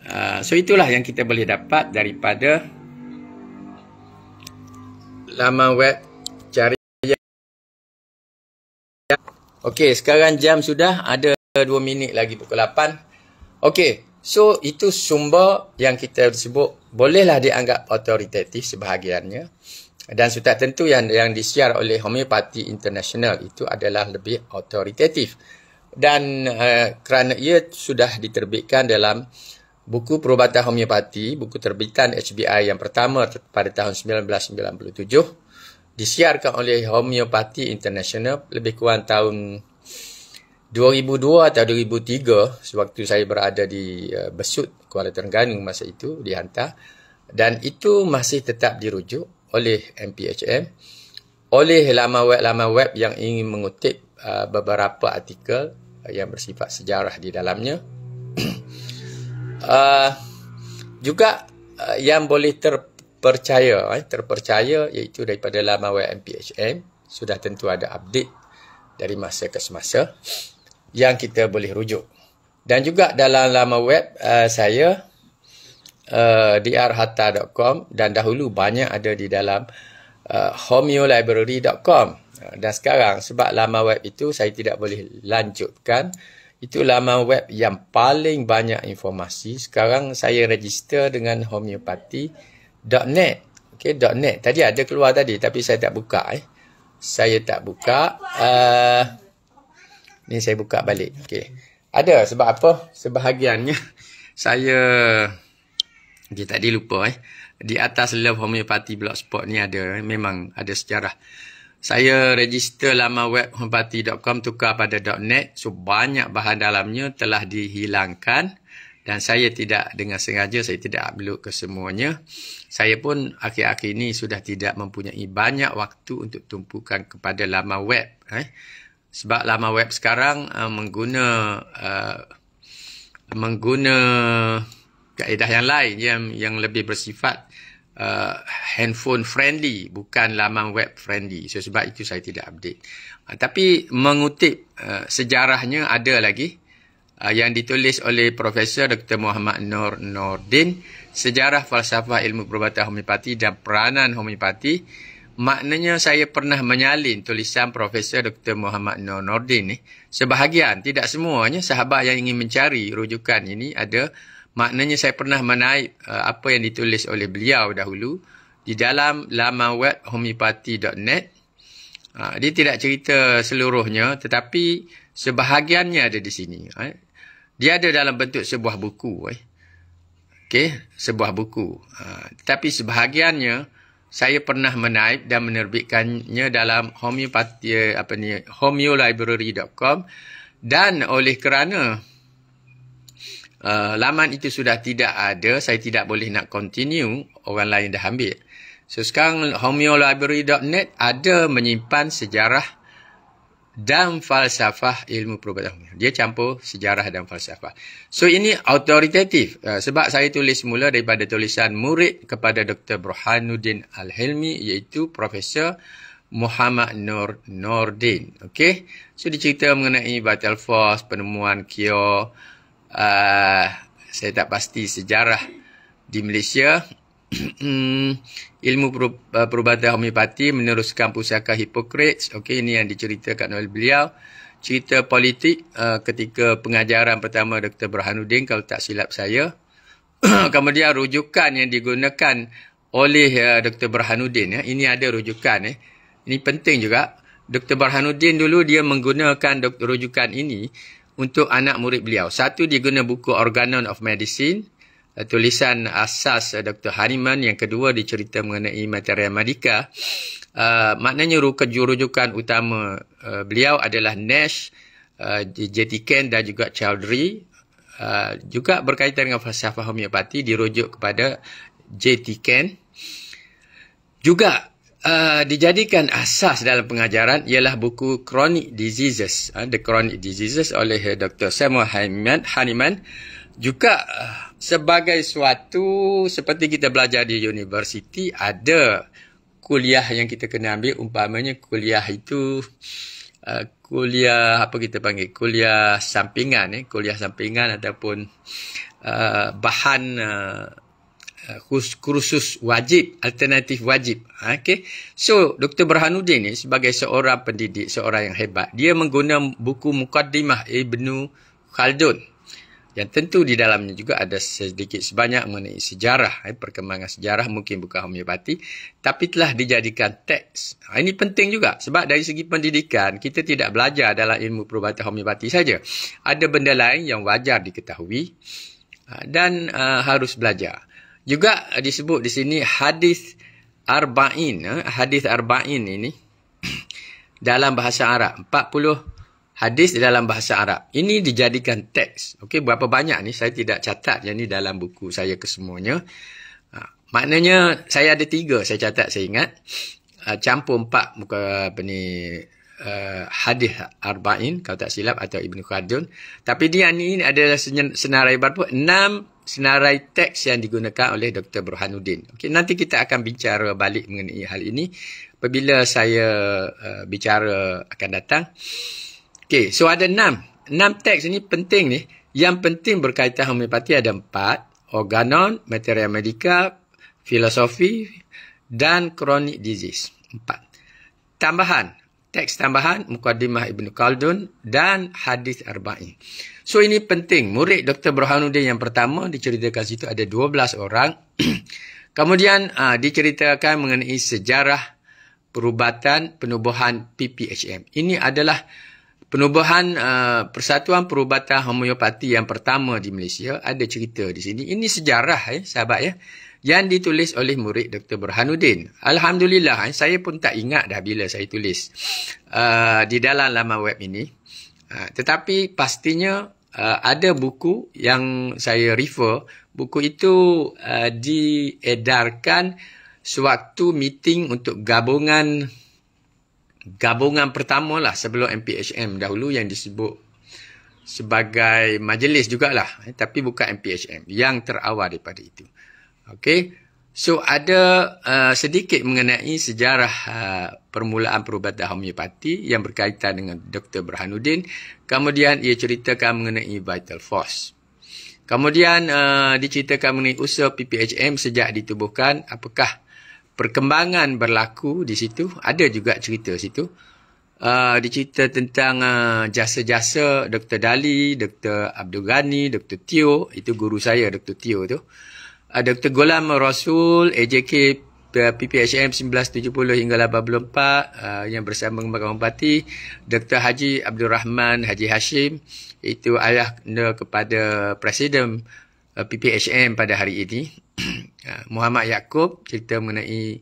Ah, so itulah yang kita boleh dapat daripada laman web jariah. Okey, sekarang jam sudah ada 2 minit lagi pukul 8. Okey, so itu sumber yang kita sebut bolehlah dianggap otoritatif sebahagiannya. Dan sudah tentu yang yang disiar oleh Homeopathy International itu adalah lebih otoritatif Dan uh, kerana ia sudah diterbitkan dalam Buku Perubatan Homeopati, buku terbitan HBI yang pertama pada tahun 1997, disiarkan oleh Homeopati International lebih kurang tahun 2002 atau 2003 sewaktu saya berada di eh, Besut, Kuala Terengganu masa itu dihantar dan itu masih tetap dirujuk oleh MPHM oleh laman web-laman web yang ingin mengutip eh, beberapa artikel eh, yang bersifat sejarah di dalamnya uh, juga uh, yang boleh terpercaya eh, terpercaya iaitu daripada laman MPHM sudah tentu ada update dari masa ke semasa yang kita boleh rujuk dan juga dalam laman web uh, saya uh, drhatta.com dan dahulu banyak ada di dalam uh, homeolibrary.com dan sekarang sebab laman web itu saya tidak boleh lanjutkan itu laman web yang paling banyak informasi. Sekarang saya register dengan homeopathy.net. Okey, .net. Tadi ada keluar tadi tapi saya tak buka eh. Saya tak buka. Uh, ni saya buka balik. Okey. Ada sebab apa? Sebahagiannya saya dia tadi lupa eh. Di atas love homeopathy blogspot ni ada memang ada sejarah. Saya register lama web hempati.com tukar pada .net so banyak bahan dalamnya telah dihilangkan dan saya tidak dengan sengaja saya tidak upload ke semuanya. Saya pun akhir-akhir ini sudah tidak mempunyai banyak waktu untuk tumpukan kepada lama web eh. Sebab lama web sekarang uh, mengguna uh, mengguna kaedah yang lain yang yang lebih bersifat uh, handphone friendly bukan laman web friendly so, sebab itu saya tidak update uh, tapi mengutip uh, sejarahnya ada lagi uh, yang ditulis oleh profesor Dr Muhammad Nur Nordin sejarah falsafah ilmu perubatan homeopati dan peranan homeopati maknanya saya pernah menyalin tulisan profesor Dr Muhammad Nur Nordin ni sebahagian tidak semuanya sahabat yang ingin mencari rujukan ini ada maknanya saya pernah menaip uh, apa yang ditulis oleh beliau dahulu di dalam laman web homeopathy.net. Uh, dia tidak cerita seluruhnya tetapi sebahagiannya ada di sini. Eh. Dia ada dalam bentuk sebuah buku. Eh. Okey, sebuah buku. Uh, tetapi sebahagiannya saya pernah menaip dan menerbitkannya dalam homeopathy apa ni homeolibrary.com dan oleh kerana uh, laman itu sudah tidak ada, saya tidak boleh nak continue, orang lain dah ambil. So sekarang homeolibrary.net ada menyimpan sejarah dan falsafah ilmu perubatan. Dia campur sejarah dan falsafah. So ini authoritative uh, sebab saya tulis mula daripada tulisan murid kepada Dr. Burhanuddin Al-Helmi iaitu Profesor Muhammad Nur Nordin. Okay. So dicerita mengenai battle force, penemuan Kyo, uh, saya tak pasti sejarah di Malaysia. ilmu ah, perubatan homeopati meneruskan pusaka Hippocrates. Okey, ini yang diceritakan oleh beliau. Cerita politik uh, ketika pengajaran pertama Dr. Burhanuddin kalau tak silap saya. Kemudian rujukan yang digunakan oleh uh, Dr. Burhanuddin. Ya. Ini ada rujukan. Eh. Ini penting juga. Dr. Burhanuddin dulu dia menggunakan dok- rujukan ini untuk anak murid beliau. Satu dia guna buku Organon of Medicine, eh, tulisan asas eh, Dr. Hariman. Yang kedua dia cerita mengenai materia medika. Uh, maknanya rujukan utama uh, beliau adalah Nash, uh, Jetiken dan juga Chowdhury. Uh, juga berkaitan dengan falsafah homeopati dirujuk kepada J.T. Juga Eh, dijadikan asas dalam pengajaran ialah buku Chronic Diseases, uh, The Chronic Diseases oleh eh, Dr. Samuel Hahnemann juga uh, sebagai suatu seperti kita belajar di universiti ada kuliah yang kita kena ambil umpamanya kuliah itu uh, kuliah apa kita panggil kuliah sampingan eh kuliah sampingan ataupun uh, bahan uh, Eh, kursus wajib alternatif wajib ha, Okay, so Dr Berhanuddin ni sebagai seorang pendidik seorang yang hebat dia menggunakan buku mukaddimah Ibnu Khaldun yang tentu di dalamnya juga ada sedikit sebanyak mengenai sejarah eh, perkembangan sejarah mungkin bukan homeopati tapi telah dijadikan teks ha, ini penting juga sebab dari segi pendidikan kita tidak belajar dalam ilmu perubatan homeopati saja ada benda lain yang wajar diketahui ha, dan uh, harus belajar juga disebut di sini hadis arba'in. Eh, hadis arba'in ini dalam bahasa Arab. 40 hadis dalam bahasa Arab. Ini dijadikan teks. Okey, berapa banyak ni? Saya tidak catat. Yang ini dalam buku saya kesemuanya. Ha, maknanya saya ada tiga saya catat saya ingat. Ha, campur empat muka apa ni Uh, hadis Arba'in kalau tak silap atau Ibnu Khaldun tapi dia ni adalah senarai berapa enam senarai teks yang digunakan oleh Dr. Burhanuddin. Okey, nanti kita akan bicara balik mengenai hal ini apabila saya uh, bicara akan datang. Okey, so ada enam. Enam teks ini penting ni. Yang penting berkaitan homeopati ada empat. Organon, materia medica, filosofi dan kronik disease. Empat. Tambahan. Teks tambahan, Muqaddimah Ibn Khaldun dan Hadis Arba'in. So ini penting. Murid Dr. Burhanuddin yang pertama diceritakan situ ada 12 orang. Kemudian uh, diceritakan mengenai sejarah perubatan penubuhan PPHM. Ini adalah penubuhan uh, Persatuan Perubatan Homeopati yang pertama di Malaysia. Ada cerita di sini. Ini sejarah eh, sahabat ya. Yang ditulis oleh murid Dr. Burhanuddin. Alhamdulillah, eh, saya pun tak ingat dah bila saya tulis uh, di dalam laman web ini. Ha, tetapi pastinya uh, ada buku yang saya refer. Buku itu uh, diedarkan sewaktu meeting untuk gabungan gabungan pertama lah sebelum MPHM dahulu yang disebut sebagai majlis jugalah. Eh, tapi bukan MPHM. Yang terawal daripada itu. Okey. So ada uh, sedikit mengenai sejarah uh, permulaan perubatan homeopati yang berkaitan dengan Dr. Berhanudin. Kemudian ia ceritakan mengenai Vital Force. Kemudian uh, diceritakan mengenai usaha PPHM sejak ditubuhkan. Apakah perkembangan berlaku di situ? Ada juga cerita situ. Uh, dicerita tentang uh, jasa-jasa Dr. Dali, Dr. Abdul Ghani, Dr. Tio. Itu guru saya, Dr. Tio tu uh, ah, Dr. Golam Rasul AJK PPHM 1970 hingga 84 uh, ah, yang bersama Mahkamah Parti Dr. Haji Abdul Rahman Haji Hashim itu ayah kepada Presiden uh, eh, PPHM pada hari ini ah, Muhammad Yaakob cerita mengenai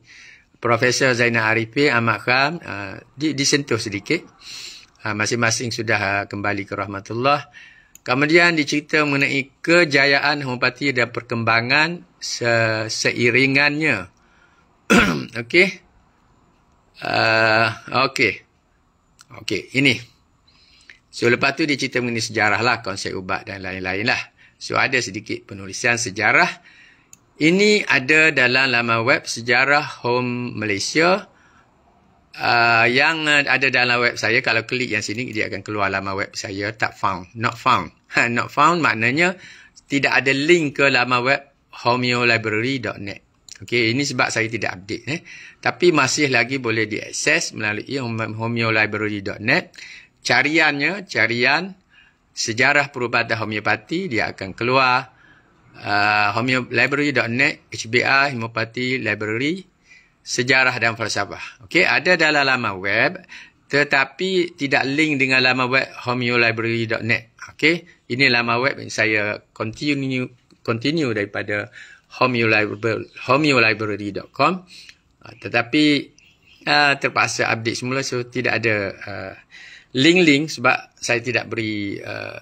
Profesor Zainal Arifin Ahmad Khan uh, di, disentuh sedikit uh, masing-masing sudah uh, kembali ke Rahmatullah Kemudian dicerita mengenai kejayaan homopati dan perkembangan se seiringannya. Okey. Uh, Okey. Okey, ini. So, lepas tu dia mengenai sejarah lah, konsep ubat dan lain-lain lah. So, ada sedikit penulisan sejarah. Ini ada dalam laman web Sejarah Home Malaysia uh, yang eh, ada dalam web saya kalau klik yang sini dia akan keluar laman web saya tak found not found ha, not found maknanya tidak ada link ke laman web homeolibrary.net Okey, ini sebab saya tidak update eh. Tapi masih lagi boleh diakses melalui homeolibrary.net. Cariannya, carian sejarah perubatan homeopati dia akan keluar uh, ah, homeolibrary.net HBR homeopati library sejarah dan falsafah. Okey, ada dalam lama web tetapi tidak link dengan lama web homeolibrary.net. Okey, ini lama web yang saya continue continue daripada homeolibrary.com. Ah, tetapi uh, terpaksa update semula so tidak ada uh, link-link sebab saya tidak beri uh,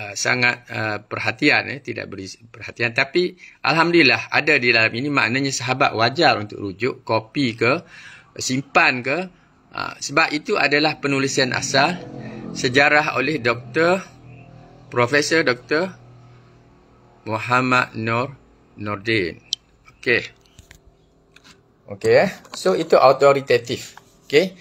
Uh, sangat uh, perhatian eh tidak beri perhatian tapi alhamdulillah ada di dalam ini maknanya sahabat wajar untuk rujuk kopi ke simpan ke uh, sebab itu adalah penulisan asal sejarah oleh Doktor Profesor Doktor Muhammad Nur Nordin okey okey eh so itu authoritative okey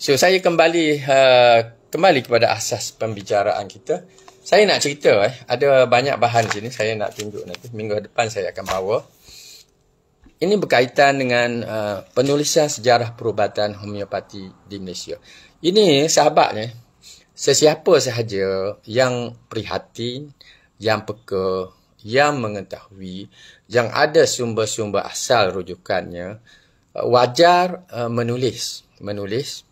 so saya kembali uh, kembali kepada asas pembicaraan kita saya nak cerita eh, ada banyak bahan sini saya nak tunjuk nanti. Minggu depan saya akan bawa. Ini berkaitan dengan uh, penulisan sejarah perubatan homeopati di Malaysia. Ini sahabatnya, sesiapa sahaja yang prihatin, yang peka, yang mengetahui, yang ada sumber-sumber asal rujukannya, uh, wajar uh, menulis. Menulis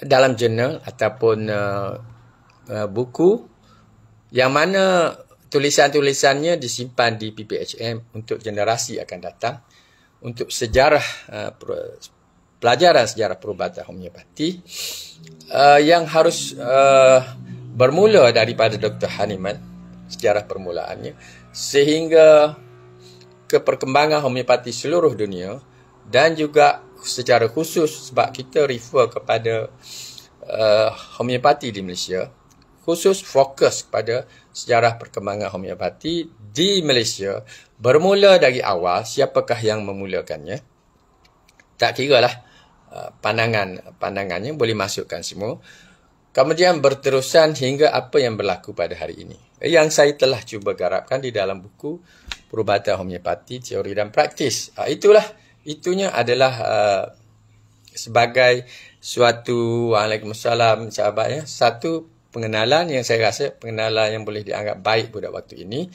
dalam jurnal ataupun uh, uh, buku, yang mana tulisan-tulisannya disimpan di PPHM untuk generasi akan datang untuk sejarah uh, pelajaran sejarah perubatan homeopati uh, yang harus uh, bermula daripada Dr. Haniman sejarah permulaannya sehingga ke perkembangan homeopati seluruh dunia dan juga secara khusus sebab kita refer kepada uh, homeopati di Malaysia khusus fokus kepada sejarah perkembangan homeopati di Malaysia bermula dari awal siapakah yang memulakannya tak kira lah uh, pandangan pandangannya boleh masukkan semua kemudian berterusan hingga apa yang berlaku pada hari ini yang saya telah cuba garapkan di dalam buku perubatan homeopati teori dan praktis uh, itulah itunya adalah uh, sebagai suatu Waalaikumsalam sahabat ya satu pengenalan yang saya rasa pengenalan yang boleh dianggap baik pada waktu ini.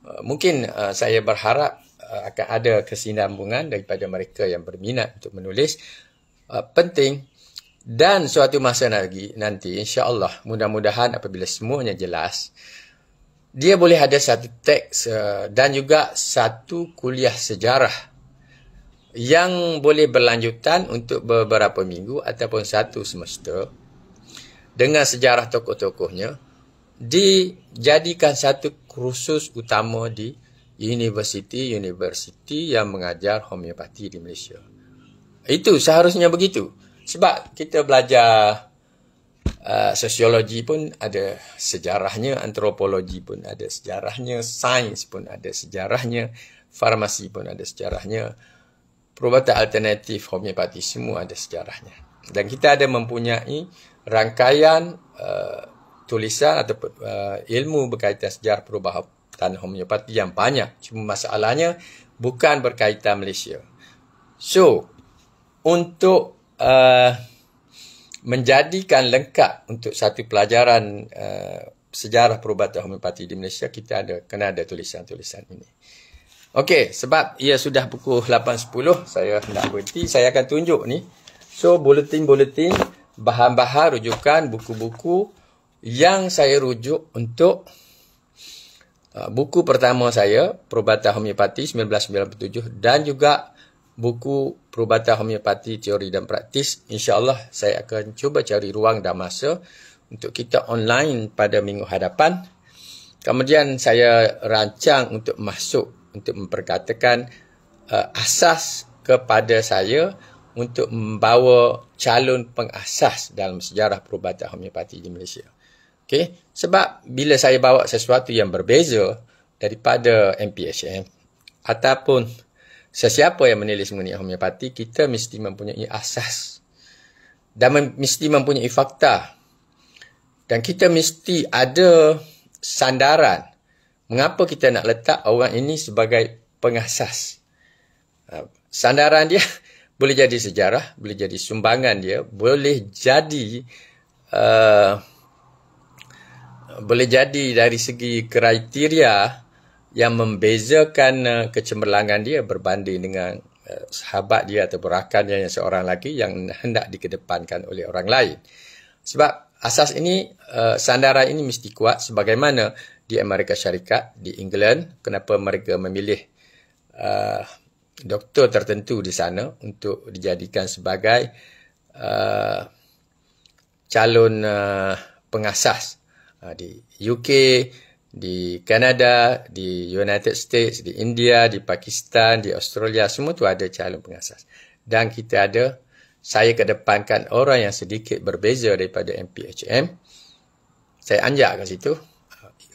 Uh, mungkin uh, saya berharap uh, akan ada kesinambungan daripada mereka yang berminat untuk menulis. Penting dan suatu masa lagi nanti insya-Allah mudah-mudahan apabila semuanya jelas dia boleh ada satu teks dan juga satu kuliah sejarah yang boleh berlanjutan untuk beberapa minggu ataupun satu semester dengan sejarah tokoh-tokohnya dijadikan satu kursus utama di universiti-universiti yang mengajar homeopati di Malaysia. Itu seharusnya begitu. Sebab kita belajar uh, sosiologi pun ada sejarahnya, antropologi pun ada sejarahnya, sains pun ada sejarahnya, farmasi pun ada sejarahnya, perubatan alternatif homeopati semua ada sejarahnya. Dan kita ada mempunyai rangkaian uh, tulisan atau uh, ilmu berkaitan sejarah perubahan tanah homeopati yang banyak. Cuma masalahnya bukan berkaitan Malaysia. So, untuk uh, menjadikan lengkap untuk satu pelajaran uh, sejarah perubatan homeopati di Malaysia, kita ada kena ada tulisan-tulisan ini. Okey, sebab ia sudah pukul 8.10, saya hendak berhenti. Saya akan tunjuk ni. So, buletin-buletin bahan-bahan rujukan buku-buku yang saya rujuk untuk uh, buku pertama saya Perubatan Homeopati 1997 dan juga buku Perubatan Homeopati Teori dan Praktis Insyaallah saya akan cuba cari ruang dan masa untuk kita online pada minggu hadapan. Kemudian saya rancang untuk masuk untuk memperkatakan uh, asas kepada saya untuk membawa calon pengasas dalam sejarah perubatan homeopati di Malaysia. Okay? Sebab bila saya bawa sesuatu yang berbeza daripada MPSM ataupun sesiapa yang menulis mengenai homeopati, kita mesti mempunyai asas dan mesti mempunyai fakta dan kita mesti ada sandaran mengapa kita nak letak orang ini sebagai pengasas. Ha, sandaran dia boleh jadi sejarah, boleh jadi sumbangan dia, boleh jadi uh, boleh jadi dari segi kriteria yang membezakan uh, kecemerlangan dia berbanding dengan uh, sahabat dia atau rakan dia yang seorang lagi yang hendak dikedepankan oleh orang lain. Sebab asas ini uh, sandaran ini mesti kuat sebagaimana di Amerika Syarikat, di England, kenapa mereka memilih uh, doktor tertentu di sana untuk dijadikan sebagai uh, calon uh, pengasas uh, di UK, di Kanada, di United States, di India, di Pakistan, di Australia semua tu ada calon pengasas. Dan kita ada saya kedepankan orang yang sedikit berbeza daripada MPHM. Saya anjak ke situ.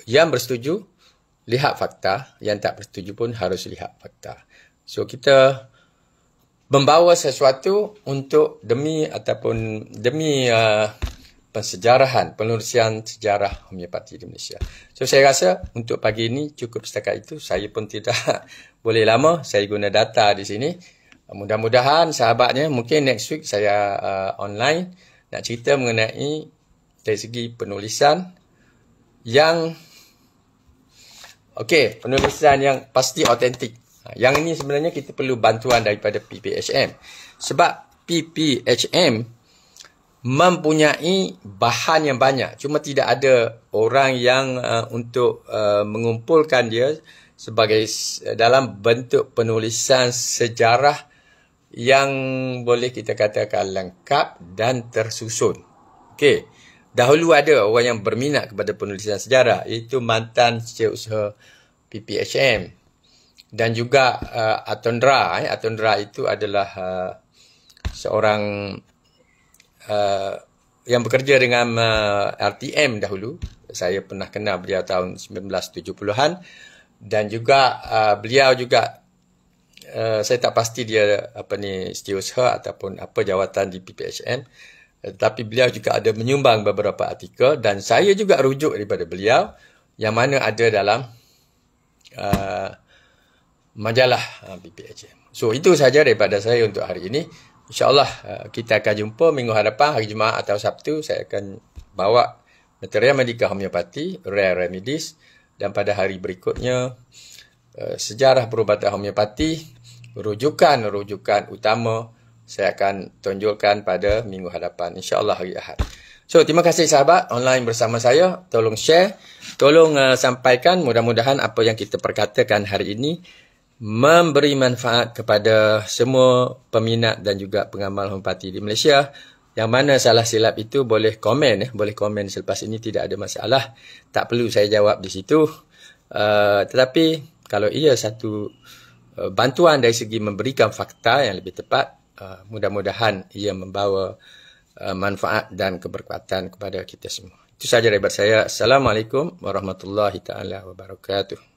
Yang bersetuju lihat fakta, yang tak bersetuju pun harus lihat fakta. So kita membawa sesuatu untuk demi ataupun demi uh, pensejarahan, penelusuran sejarah homeopati di Malaysia. So saya rasa untuk pagi ini cukup setakat itu. Saya pun tidak boleh lama. Saya guna data di sini. Mudah-mudahan sahabatnya mungkin next week saya uh, online nak cerita mengenai dari segi penulisan yang Okey, penulisan yang pasti autentik. Ha, yang ini sebenarnya kita perlu bantuan daripada PPHM. Sebab PPHM mempunyai bahan yang banyak. Cuma tidak ada orang yang uh, untuk uh, mengumpulkan dia sebagai uh, dalam bentuk penulisan sejarah yang boleh kita katakan lengkap dan tersusun. Okey. Dahulu ada orang yang berminat kepada penulisan sejarah itu mantan Cikgu Usaha PPHM dan juga uh, Atondra eh. Atondra itu adalah uh, seorang uh, yang bekerja dengan uh, RTM dahulu saya pernah kenal beliau tahun 1970-an dan juga uh, beliau juga uh, saya tak pasti dia apa ni stiusha ataupun apa jawatan di PPHM Tapi beliau juga ada menyumbang beberapa artikel dan saya juga rujuk daripada beliau yang mana ada dalam uh, majalah ah, PPHM. So itu sahaja daripada saya untuk hari ini. InsyaAllah ah, kita akan jumpa minggu hadapan hari Jumaat atau Sabtu. Saya akan bawa materi medika homeopati, rare remedies. Dan pada hari berikutnya, ah, sejarah perubatan homeopati, rujukan-rujukan utama saya akan tunjukkan pada minggu hadapan. InsyaAllah hari Ahad. So, terima kasih sahabat online bersama saya. Tolong share. Tolong uh, sampaikan mudah-mudahan apa yang kita perkatakan hari ini memberi manfaat kepada semua peminat dan juga pengamal homeopati di Malaysia. Yang mana salah silap itu boleh komen, eh. boleh komen selepas ini tidak ada masalah. Tak perlu saya jawab di situ. Uh, tetapi kalau ia satu uh, bantuan dari segi memberikan fakta yang lebih tepat, uh, mudah-mudahan ia membawa uh, manfaat dan keberkatan kepada kita semua. Itu sahaja daripada saya. Assalamualaikum warahmatullahi taala wabarakatuh.